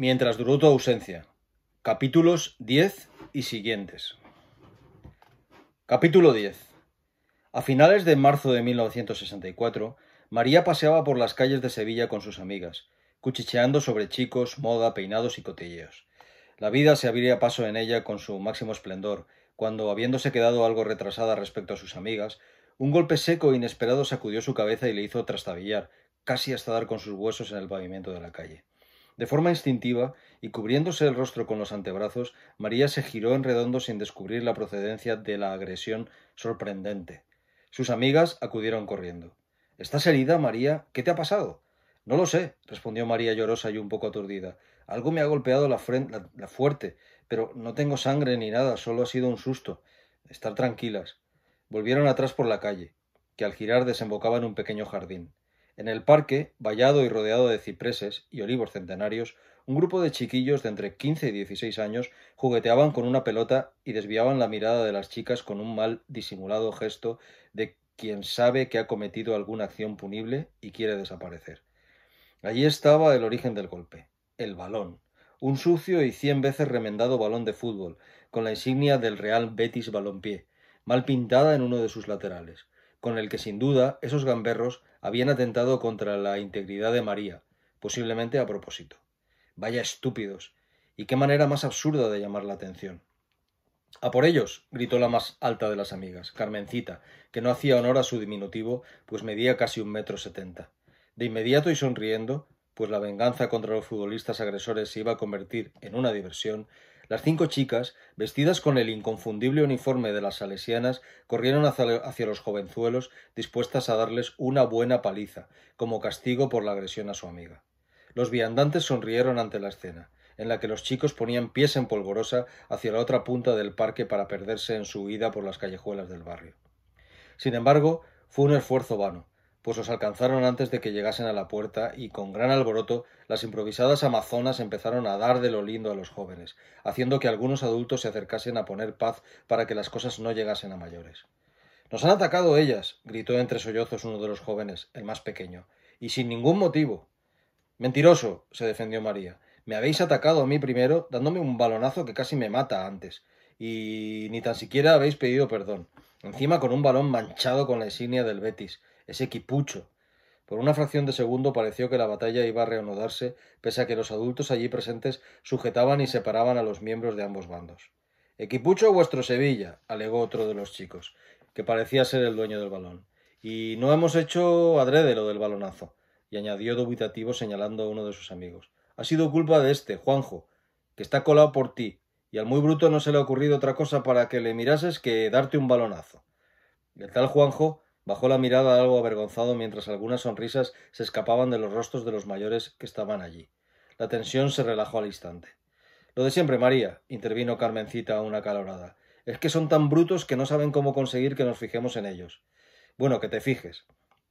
Mientras duró tu ausencia. Capítulos 10 y siguientes. Capítulo 10. A finales de marzo de 1964, María paseaba por las calles de Sevilla con sus amigas, cuchicheando sobre chicos, moda, peinados y cotilleos. La vida se abría paso en ella con su máximo esplendor, cuando, habiéndose quedado algo retrasada respecto a sus amigas, un golpe seco e inesperado sacudió su cabeza y le hizo trastabillar, casi hasta dar con sus huesos en el pavimento de la calle. De forma instintiva, y cubriéndose el rostro con los antebrazos, María se giró en redondo sin descubrir la procedencia de la agresión sorprendente. Sus amigas acudieron corriendo. ¿Estás herida, María? ¿Qué te ha pasado? No lo sé, respondió María llorosa y un poco aturdida. Algo me ha golpeado la, frente, fuerte, pero no tengo sangre ni nada, solo ha sido un susto. Estar tranquilas. Volvieron atrás por la calle, que al girar desembocaba en un pequeño jardín. En el parque, vallado y rodeado de cipreses y olivos centenarios, un grupo de chiquillos de entre 15 y 16 años jugueteaban con una pelota y desviaban la mirada de las chicas con un mal disimulado gesto de quien sabe que ha cometido alguna acción punible y quiere desaparecer. Allí estaba el origen del golpe, el balón, un sucio y cien veces remendado balón de fútbol, con la insignia del Real Betis Balompié, mal pintada en uno de sus laterales, con el que sin duda esos gamberros habían atentado contra la integridad de María, posiblemente a propósito. Vaya estúpidos. Y qué manera más absurda de llamar la atención. A por ellos, gritó la más alta de las amigas, Carmencita, que no hacía honor a su diminutivo, pues medía casi un metro setenta. De inmediato y sonriendo, pues la venganza contra los futbolistas agresores se iba a convertir en una diversión, las cinco chicas, vestidas con el inconfundible uniforme de las salesianas, corrieron hacia los jovenzuelos, dispuestas a darles una buena paliza, como castigo por la agresión a su amiga. Los viandantes sonrieron ante la escena, en la que los chicos ponían pies en polvorosa hacia la otra punta del parque para perderse en su huida por las callejuelas del barrio. Sin embargo, fue un esfuerzo vano, pues los alcanzaron antes de que llegasen a la puerta y con gran alboroto las improvisadas amazonas empezaron a dar de lo lindo a los jóvenes, haciendo que algunos adultos se acercasen a poner paz para que las cosas no llegasen a mayores. Nos han atacado ellas, gritó entre sollozos uno de los jóvenes, el más pequeño, y sin ningún motivo. Mentiroso, se defendió María. Me habéis atacado a mí primero, dándome un balonazo que casi me mata antes, y ni tan siquiera habéis pedido perdón. Encima con un balón manchado con la insignia del Betis, ese Por una fracción de segundo pareció que la batalla iba a reanudarse, pese a que los adultos allí presentes sujetaban y separaban a los miembros de ambos bandos. Equipucho vuestro Sevilla, alegó otro de los chicos, que parecía ser el dueño del balón. Y no hemos hecho adrede lo del balonazo, y añadió dubitativo señalando a uno de sus amigos. Ha sido culpa de este, Juanjo, que está colado por ti, y al muy bruto no se le ha ocurrido otra cosa para que le mirases que darte un balonazo. el tal Juanjo Bajó la mirada algo avergonzado mientras algunas sonrisas se escapaban de los rostros de los mayores que estaban allí. La tensión se relajó al instante. Lo de siempre, María, intervino Carmencita a una calorada. Es que son tan brutos que no saben cómo conseguir que nos fijemos en ellos. Bueno, que te fijes.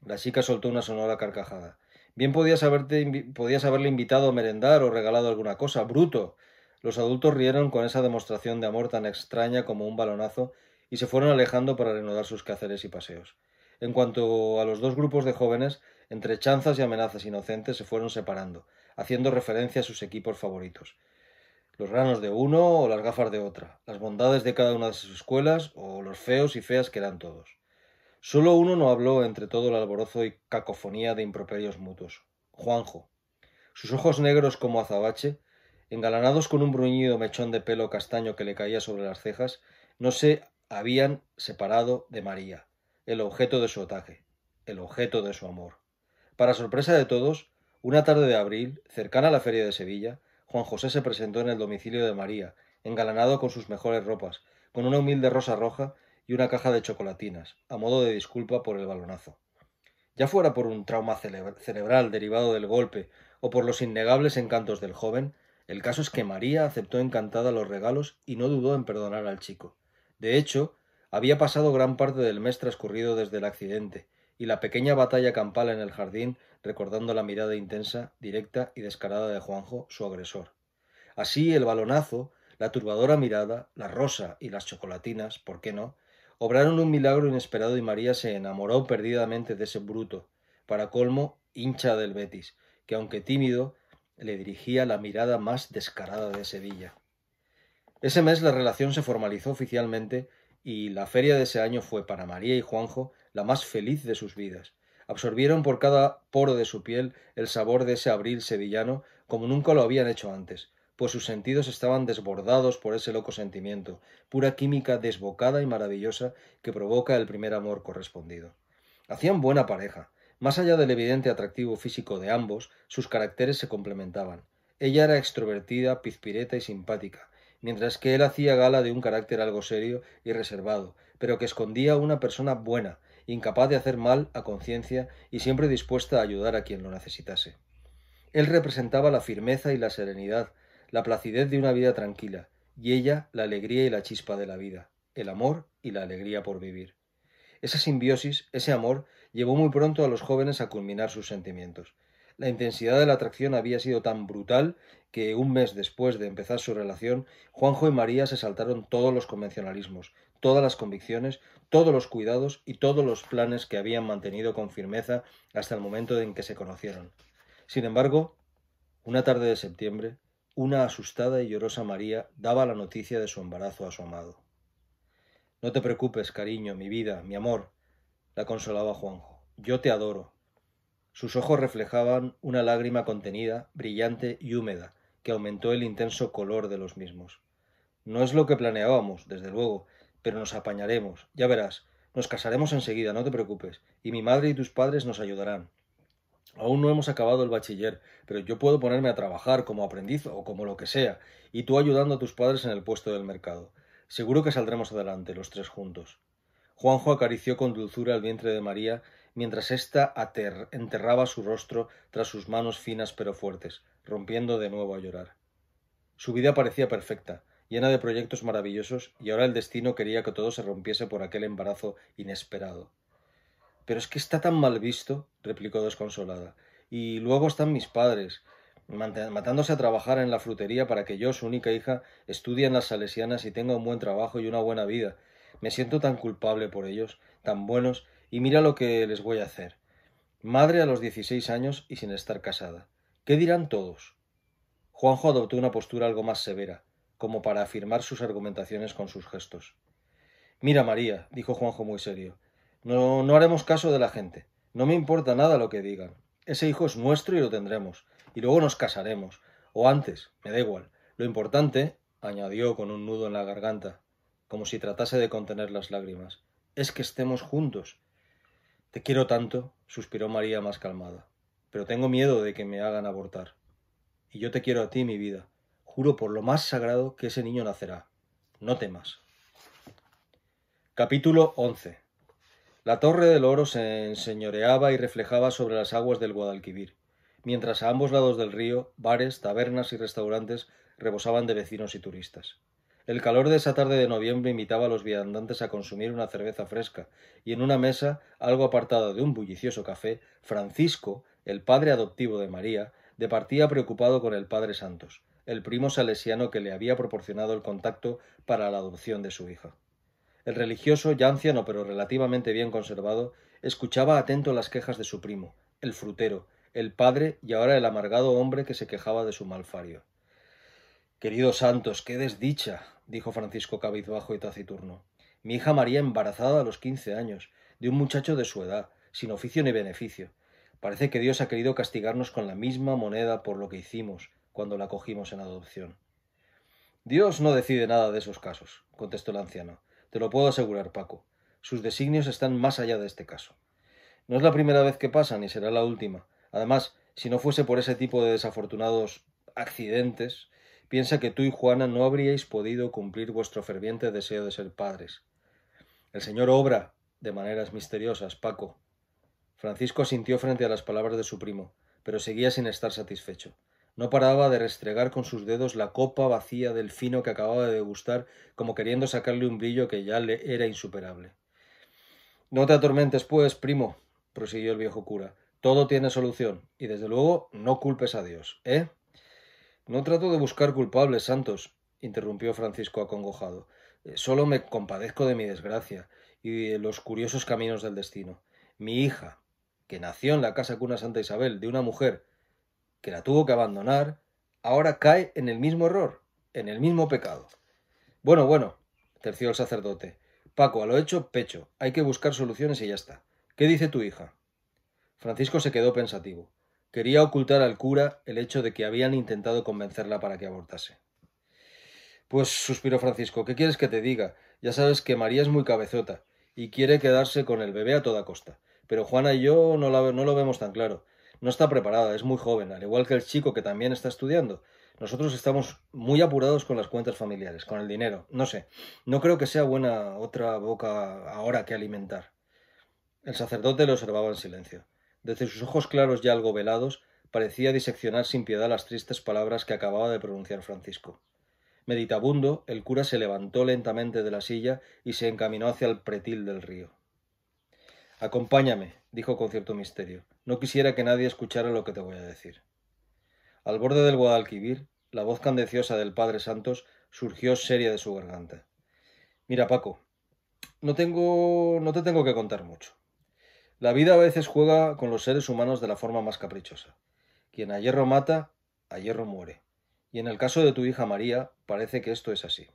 La chica soltó una sonora carcajada. Bien podías, podías haberle invitado a merendar o regalado alguna cosa, bruto. Los adultos rieron con esa demostración de amor tan extraña como un balonazo y se fueron alejando para reanudar sus quehaceres y paseos en cuanto a los dos grupos de jóvenes, entre chanzas y amenazas inocentes se fueron separando, haciendo referencia a sus equipos favoritos. Los granos de uno o las gafas de otra, las bondades de cada una de sus escuelas o los feos y feas que eran todos. Solo uno no habló entre todo el alborozo y cacofonía de improperios mutuos, Juanjo. Sus ojos negros como azabache, engalanados con un bruñido mechón de pelo castaño que le caía sobre las cejas, no se habían separado de María, el objeto de su ataque, el objeto de su amor. Para sorpresa de todos, una tarde de abril, cercana a la feria de Sevilla, Juan José se presentó en el domicilio de María, engalanado con sus mejores ropas, con una humilde rosa roja y una caja de chocolatinas, a modo de disculpa por el balonazo. Ya fuera por un trauma cerebral derivado del golpe o por los innegables encantos del joven, el caso es que María aceptó encantada los regalos y no dudó en perdonar al chico. De hecho, había pasado gran parte del mes transcurrido desde el accidente, y la pequeña batalla campal en el jardín, recordando la mirada intensa, directa y descarada de Juanjo, su agresor. Así el balonazo, la turbadora mirada, la rosa y las chocolatinas, ¿por qué no?, obraron un milagro inesperado y María se enamoró perdidamente de ese bruto, para colmo hincha del Betis, que aunque tímido, le dirigía la mirada más descarada de Sevilla. Ese mes la relación se formalizó oficialmente y la feria de ese año fue para María y Juanjo la más feliz de sus vidas. Absorbieron por cada poro de su piel el sabor de ese abril sevillano como nunca lo habían hecho antes, pues sus sentidos estaban desbordados por ese loco sentimiento, pura química desbocada y maravillosa que provoca el primer amor correspondido. Hacían buena pareja. Más allá del evidente atractivo físico de ambos, sus caracteres se complementaban. Ella era extrovertida, pizpireta y simpática, mientras que él hacía gala de un carácter algo serio y reservado, pero que escondía una persona buena, incapaz de hacer mal a conciencia y siempre dispuesta a ayudar a quien lo necesitase. Él representaba la firmeza y la serenidad, la placidez de una vida tranquila, y ella la alegría y la chispa de la vida, el amor y la alegría por vivir. Esa simbiosis, ese amor, llevó muy pronto a los jóvenes a culminar sus sentimientos. La intensidad de la atracción había sido tan brutal que un mes después de empezar su relación, Juanjo y María se saltaron todos los convencionalismos, todas las convicciones, todos los cuidados y todos los planes que habían mantenido con firmeza hasta el momento en que se conocieron. Sin embargo, una tarde de septiembre, una asustada y llorosa María daba la noticia de su embarazo a su amado. No te preocupes, cariño, mi vida, mi amor, la consolaba Juanjo. Yo te adoro. Sus ojos reflejaban una lágrima contenida, brillante y húmeda, que aumentó el intenso color de los mismos. No es lo que planeábamos, desde luego, pero nos apañaremos, ya verás, nos casaremos enseguida, no te preocupes, y mi madre y tus padres nos ayudarán. Aún no hemos acabado el bachiller, pero yo puedo ponerme a trabajar como aprendiz o como lo que sea, y tú ayudando a tus padres en el puesto del mercado. Seguro que saldremos adelante los tres juntos. Juanjo acarició con dulzura el vientre de María mientras ésta enterraba su rostro tras sus manos finas pero fuertes rompiendo de nuevo a llorar. Su vida parecía perfecta, llena de proyectos maravillosos, y ahora el destino quería que todo se rompiese por aquel embarazo inesperado. Pero es que está tan mal visto, replicó desconsolada. Y luego están mis padres, matándose a trabajar en la frutería para que yo, su única hija, estudie en las salesianas y tenga un buen trabajo y una buena vida. Me siento tan culpable por ellos, tan buenos, y mira lo que les voy a hacer. Madre a los dieciséis años y sin estar casada. ¿Qué dirán todos? Juanjo adoptó una postura algo más severa, como para afirmar sus argumentaciones con sus gestos. Mira, María, dijo Juanjo muy serio, no, no haremos caso de la gente. No me importa nada lo que digan. Ese hijo es nuestro y lo tendremos. Y luego nos casaremos. O antes, me da igual. Lo importante, añadió con un nudo en la garganta, como si tratase de contener las lágrimas, es que estemos juntos. Te quiero tanto, suspiró María más calmada pero tengo miedo de que me hagan abortar. Y yo te quiero a ti, mi vida. Juro por lo más sagrado que ese niño nacerá. No temas. Capítulo 11. La torre del oro se enseñoreaba y reflejaba sobre las aguas del Guadalquivir, mientras a ambos lados del río bares, tabernas y restaurantes rebosaban de vecinos y turistas. El calor de esa tarde de noviembre invitaba a los viandantes a consumir una cerveza fresca, y en una mesa, algo apartada de un bullicioso café, Francisco el padre adoptivo de María, departía preocupado con el padre Santos, el primo salesiano que le había proporcionado el contacto para la adopción de su hija. El religioso, ya anciano pero relativamente bien conservado, escuchaba atento las quejas de su primo, el frutero, el padre y ahora el amargado hombre que se quejaba de su malfario. Querido Santos, qué desdicha, dijo Francisco cabizbajo y taciturno. Mi hija María embarazada a los quince años, de un muchacho de su edad, sin oficio ni beneficio, Parece que Dios ha querido castigarnos con la misma moneda por lo que hicimos cuando la cogimos en adopción. Dios no decide nada de esos casos, contestó el anciano. Te lo puedo asegurar, Paco. Sus designios están más allá de este caso. No es la primera vez que pasa, ni será la última. Además, si no fuese por ese tipo de desafortunados accidentes, piensa que tú y Juana no habríais podido cumplir vuestro ferviente deseo de ser padres. El Señor obra de maneras misteriosas, Paco, Francisco asintió frente a las palabras de su primo, pero seguía sin estar satisfecho. No paraba de restregar con sus dedos la copa vacía del fino que acababa de degustar, como queriendo sacarle un brillo que ya le era insuperable. No te atormentes, pues, primo, prosiguió el viejo cura. Todo tiene solución, y desde luego no culpes a Dios, ¿eh? No trato de buscar culpables, Santos, interrumpió Francisco acongojado. Eh, solo me compadezco de mi desgracia y de los curiosos caminos del destino. Mi hija, que nació en la casa cuna Santa Isabel de una mujer que la tuvo que abandonar, ahora cae en el mismo error, en el mismo pecado. Bueno, bueno, terció el sacerdote. Paco, a lo hecho, pecho. Hay que buscar soluciones y ya está. ¿Qué dice tu hija? Francisco se quedó pensativo. Quería ocultar al cura el hecho de que habían intentado convencerla para que abortase. Pues suspiró Francisco, ¿qué quieres que te diga? Ya sabes que María es muy cabezota y quiere quedarse con el bebé a toda costa pero Juana y yo no, lo vemos tan claro. No está preparada, es muy joven, al igual que el chico que también está estudiando. Nosotros estamos muy apurados con las cuentas familiares, con el dinero. No sé, no creo que sea buena otra boca ahora que alimentar. El sacerdote lo observaba en silencio. Desde sus ojos claros y algo velados, parecía diseccionar sin piedad las tristes palabras que acababa de pronunciar Francisco. Meditabundo, el cura se levantó lentamente de la silla y se encaminó hacia el pretil del río. Acompáñame, dijo con cierto misterio. No quisiera que nadie escuchara lo que te voy a decir. Al borde del Guadalquivir, la voz candeciosa del padre Santos surgió seria de su garganta. Mira, Paco, no tengo. no te tengo que contar mucho. La vida a veces juega con los seres humanos de la forma más caprichosa. Quien a hierro mata, a hierro muere. Y en el caso de tu hija María, parece que esto es así.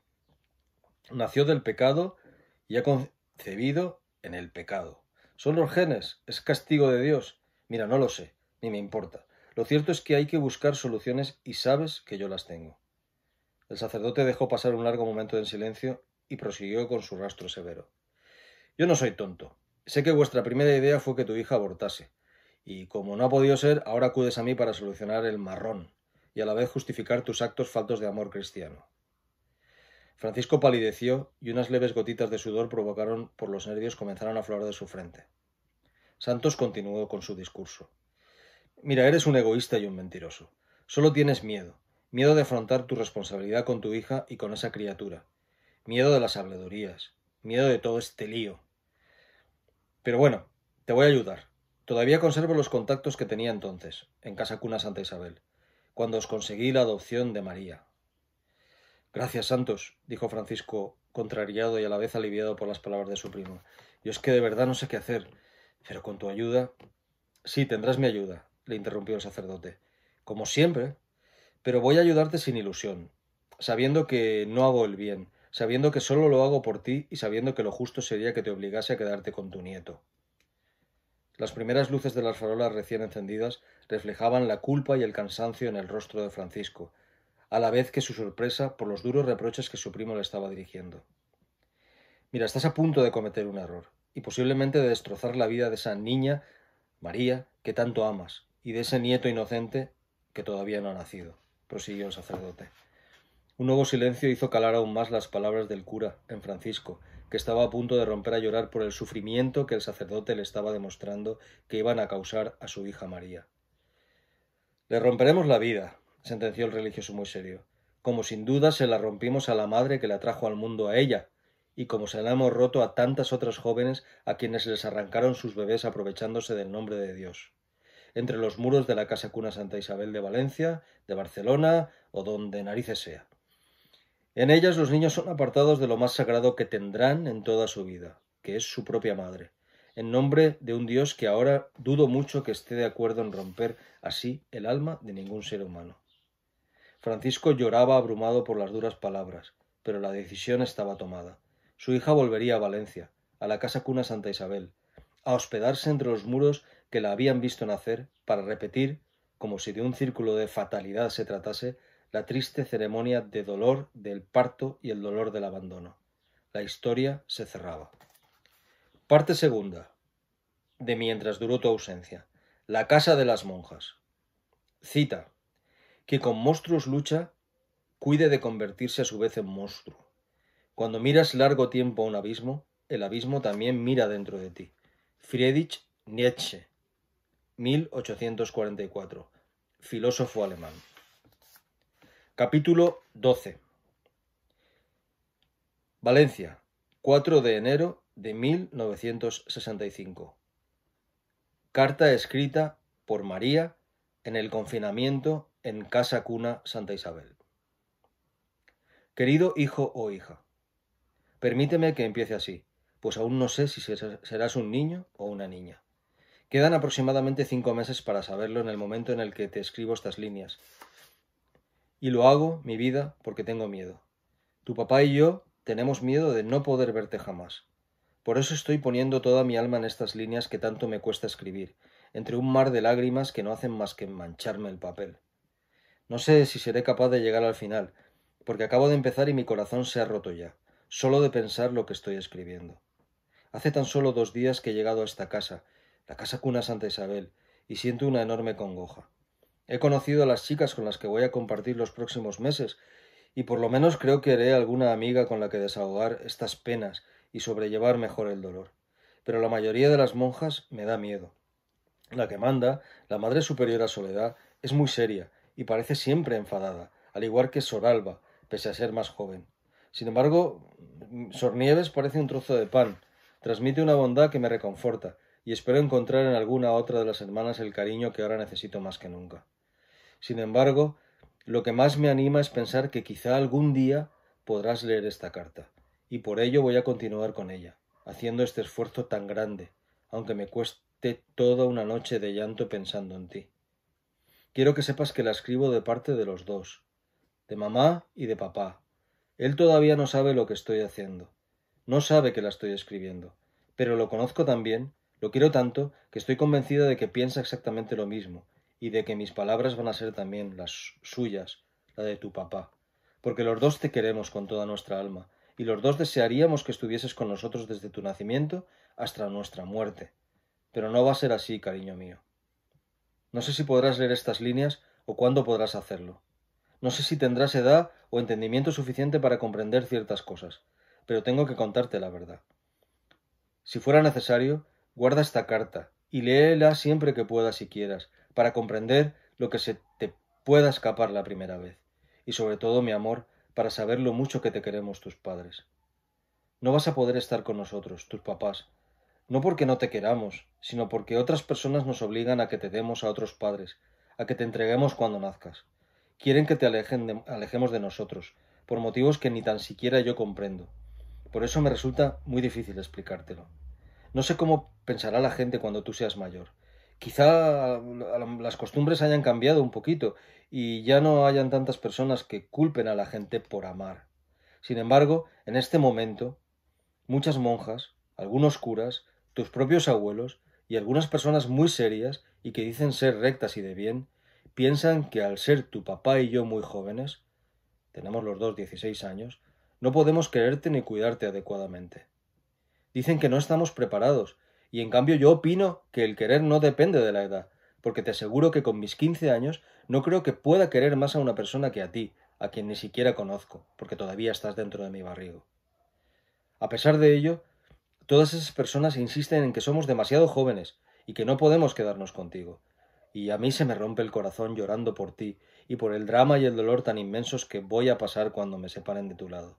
Nació del pecado y ha concebido en el pecado. Son los genes, es castigo de Dios. Mira, no lo sé, ni me importa. Lo cierto es que hay que buscar soluciones y sabes que yo las tengo. El sacerdote dejó pasar un largo momento en silencio y prosiguió con su rastro severo. Yo no soy tonto. Sé que vuestra primera idea fue que tu hija abortase. Y como no ha podido ser, ahora acudes a mí para solucionar el marrón y a la vez justificar tus actos faltos de amor cristiano. Francisco palideció y unas leves gotitas de sudor provocaron por los nervios comenzaron a florar de su frente. Santos continuó con su discurso. Mira, eres un egoísta y un mentiroso. Solo tienes miedo. Miedo de afrontar tu responsabilidad con tu hija y con esa criatura. Miedo de las habladurías. Miedo de todo este lío. Pero bueno, te voy a ayudar. Todavía conservo los contactos que tenía entonces, en Casa Cuna Santa Isabel, cuando os conseguí la adopción de María, Gracias, Santos, dijo Francisco, contrariado y a la vez aliviado por las palabras de su primo. Yo es que de verdad no sé qué hacer, pero con tu ayuda. Sí, tendrás mi ayuda, le interrumpió el sacerdote. Como siempre, pero voy a ayudarte sin ilusión, sabiendo que no hago el bien, sabiendo que solo lo hago por ti y sabiendo que lo justo sería que te obligase a quedarte con tu nieto. Las primeras luces de las farolas recién encendidas reflejaban la culpa y el cansancio en el rostro de Francisco, a la vez que su sorpresa por los duros reproches que su primo le estaba dirigiendo. Mira, estás a punto de cometer un error, y posiblemente de destrozar la vida de esa niña, María, que tanto amas, y de ese nieto inocente que todavía no ha nacido, prosiguió el sacerdote. Un nuevo silencio hizo calar aún más las palabras del cura en Francisco, que estaba a punto de romper a llorar por el sufrimiento que el sacerdote le estaba demostrando que iban a causar a su hija María. Le romperemos la vida, sentenció el religioso muy serio, como sin duda se la rompimos a la madre que la trajo al mundo a ella, y como se la hemos roto a tantas otras jóvenes a quienes les arrancaron sus bebés aprovechándose del nombre de Dios. Entre los muros de la Casa Cuna Santa Isabel de Valencia, de Barcelona o donde narices sea. En ellas los niños son apartados de lo más sagrado que tendrán en toda su vida, que es su propia madre, en nombre de un Dios que ahora dudo mucho que esté de acuerdo en romper así el alma de ningún ser humano. Francisco lloraba abrumado por las duras palabras, pero la decisión estaba tomada. Su hija volvería a Valencia, a la casa cuna Santa Isabel, a hospedarse entre los muros que la habían visto nacer, para repetir, como si de un círculo de fatalidad se tratase, la triste ceremonia de dolor del parto y el dolor del abandono. La historia se cerraba. Parte segunda. De mientras duró tu ausencia. La casa de las monjas. Cita que con monstruos lucha, cuide de convertirse a su vez en monstruo. Cuando miras largo tiempo a un abismo, el abismo también mira dentro de ti. Friedrich Nietzsche, 1844, filósofo alemán. Capítulo 12. Valencia, 4 de enero de 1965. Carta escrita por María en el confinamiento en Casa Cuna Santa Isabel. Querido hijo o hija, permíteme que empiece así, pues aún no sé si serás un niño o una niña. Quedan aproximadamente cinco meses para saberlo en el momento en el que te escribo estas líneas. Y lo hago, mi vida, porque tengo miedo. Tu papá y yo tenemos miedo de no poder verte jamás. Por eso estoy poniendo toda mi alma en estas líneas que tanto me cuesta escribir, entre un mar de lágrimas que no hacen más que mancharme el papel. No sé si seré capaz de llegar al final, porque acabo de empezar y mi corazón se ha roto ya, solo de pensar lo que estoy escribiendo. Hace tan solo dos días que he llegado a esta casa, la casa cuna Santa Isabel, y siento una enorme congoja. He conocido a las chicas con las que voy a compartir los próximos meses, y por lo menos creo que haré alguna amiga con la que desahogar estas penas y sobrellevar mejor el dolor. Pero la mayoría de las monjas me da miedo. La que manda, la Madre Superiora Soledad, es muy seria, y parece siempre enfadada, al igual que Alba, pese a ser más joven. Sin embargo, Sor Nieves parece un trozo de pan, transmite una bondad que me reconforta, y espero encontrar en alguna otra de las hermanas el cariño que ahora necesito más que nunca. Sin embargo, lo que más me anima es pensar que quizá algún día podrás leer esta carta, y por ello voy a continuar con ella, haciendo este esfuerzo tan grande, aunque me cueste toda una noche de llanto pensando en ti. Quiero que sepas que la escribo de parte de los dos, de mamá y de papá. Él todavía no sabe lo que estoy haciendo. No sabe que la estoy escribiendo. Pero lo conozco tan bien, lo quiero tanto, que estoy convencida de que piensa exactamente lo mismo, y de que mis palabras van a ser también las suyas, la de tu papá. Porque los dos te queremos con toda nuestra alma, y los dos desearíamos que estuvieses con nosotros desde tu nacimiento hasta nuestra muerte. Pero no va a ser así, cariño mío. No sé si podrás leer estas líneas o cuándo podrás hacerlo. No sé si tendrás edad o entendimiento suficiente para comprender ciertas cosas, pero tengo que contarte la verdad. Si fuera necesario, guarda esta carta y léela siempre que puedas y quieras, para comprender lo que se te pueda escapar la primera vez, y sobre todo, mi amor, para saber lo mucho que te queremos tus padres. No vas a poder estar con nosotros, tus papás, no porque no te queramos, sino porque otras personas nos obligan a que te demos a otros padres, a que te entreguemos cuando nazcas. Quieren que te alejemos de nosotros, por motivos que ni tan siquiera yo comprendo. Por eso me resulta muy difícil explicártelo. No sé cómo pensará la gente cuando tú seas mayor. Quizá las costumbres hayan cambiado un poquito y ya no hayan tantas personas que culpen a la gente por amar. Sin embargo, en este momento, muchas monjas, algunos curas, tus propios abuelos y algunas personas muy serias y que dicen ser rectas y de bien, piensan que al ser tu papá y yo muy jóvenes, tenemos los dos 16 años, no podemos quererte ni cuidarte adecuadamente. Dicen que no estamos preparados, y en cambio yo opino que el querer no depende de la edad, porque te aseguro que con mis 15 años no creo que pueda querer más a una persona que a ti, a quien ni siquiera conozco, porque todavía estás dentro de mi barrigo. A pesar de ello, Todas esas personas insisten en que somos demasiado jóvenes y que no podemos quedarnos contigo. Y a mí se me rompe el corazón llorando por ti y por el drama y el dolor tan inmensos que voy a pasar cuando me separen de tu lado.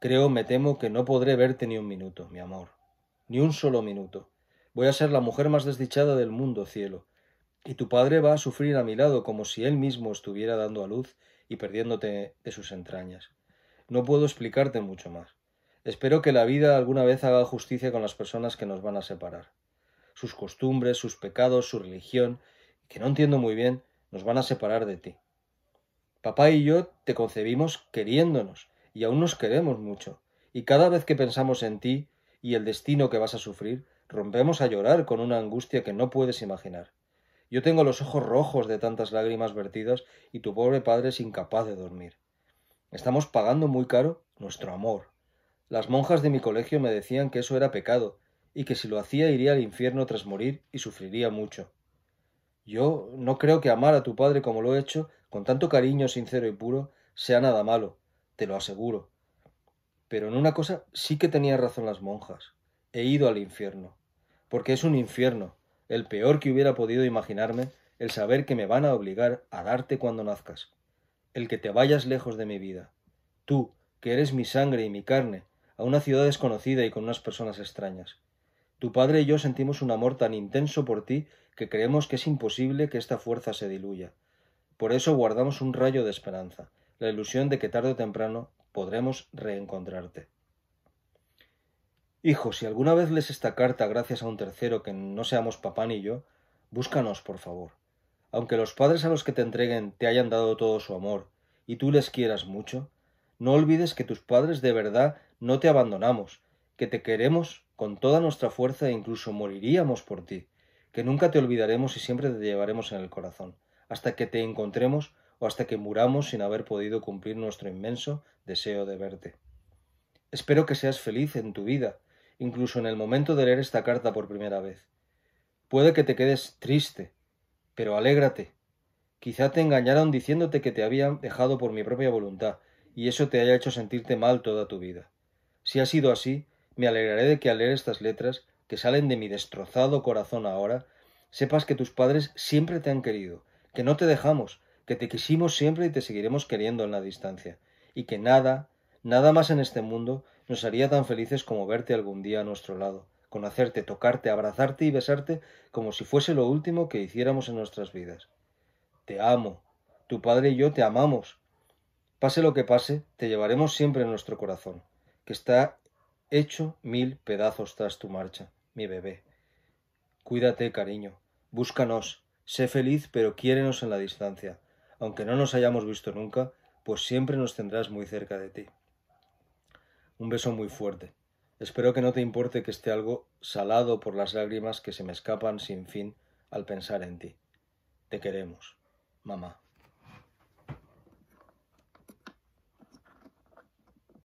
Creo, me temo que no podré verte ni un minuto, mi amor. Ni un solo minuto. Voy a ser la mujer más desdichada del mundo, cielo. Y tu padre va a sufrir a mi lado como si él mismo estuviera dando a luz y perdiéndote de sus entrañas. No puedo explicarte mucho más. Espero que la vida alguna vez haga justicia con las personas que nos van a separar. Sus costumbres, sus pecados, su religión, que no entiendo muy bien, nos van a separar de ti. Papá y yo te concebimos queriéndonos, y aún nos queremos mucho, y cada vez que pensamos en ti y el destino que vas a sufrir, rompemos a llorar con una angustia que no puedes imaginar. Yo tengo los ojos rojos de tantas lágrimas vertidas y tu pobre padre es incapaz de dormir. Estamos pagando muy caro nuestro amor, las monjas de mi colegio me decían que eso era pecado, y que si lo hacía iría al infierno tras morir y sufriría mucho. Yo no creo que amar a tu padre como lo he hecho, con tanto cariño sincero y puro, sea nada malo, te lo aseguro. Pero en una cosa sí que tenía razón las monjas. He ido al infierno. Porque es un infierno, el peor que hubiera podido imaginarme, el saber que me van a obligar a darte cuando nazcas, el que te vayas lejos de mi vida. Tú, que eres mi sangre y mi carne, a una ciudad desconocida y con unas personas extrañas. Tu padre y yo sentimos un amor tan intenso por ti que creemos que es imposible que esta fuerza se diluya. Por eso guardamos un rayo de esperanza, la ilusión de que tarde o temprano podremos reencontrarte. Hijo, si alguna vez lees esta carta gracias a un tercero que no seamos papá ni yo, búscanos, por favor. Aunque los padres a los que te entreguen te hayan dado todo su amor y tú les quieras mucho, no olvides que tus padres de verdad no te abandonamos, que te queremos con toda nuestra fuerza e incluso moriríamos por ti, que nunca te olvidaremos y siempre te llevaremos en el corazón, hasta que te encontremos o hasta que muramos sin haber podido cumplir nuestro inmenso deseo de verte. Espero que seas feliz en tu vida, incluso en el momento de leer esta carta por primera vez. Puede que te quedes triste, pero alégrate. Quizá te engañaron diciéndote que te habían dejado por mi propia voluntad, y eso te haya hecho sentirte mal toda tu vida. Si ha sido así, me alegraré de que al leer estas letras, que salen de mi destrozado corazón ahora, sepas que tus padres siempre te han querido, que no te dejamos, que te quisimos siempre y te seguiremos queriendo en la distancia, y que nada, nada más en este mundo nos haría tan felices como verte algún día a nuestro lado, conocerte, tocarte, abrazarte y besarte como si fuese lo último que hiciéramos en nuestras vidas. Te amo, tu padre y yo te amamos. Pase lo que pase, te llevaremos siempre en nuestro corazón que está hecho mil pedazos tras tu marcha, mi bebé. Cuídate, cariño, búscanos, sé feliz, pero quiérenos en la distancia. Aunque no nos hayamos visto nunca, pues siempre nos tendrás muy cerca de ti. Un beso muy fuerte. Espero que no te importe que esté algo salado por las lágrimas que se me escapan sin fin al pensar en ti. Te queremos, mamá.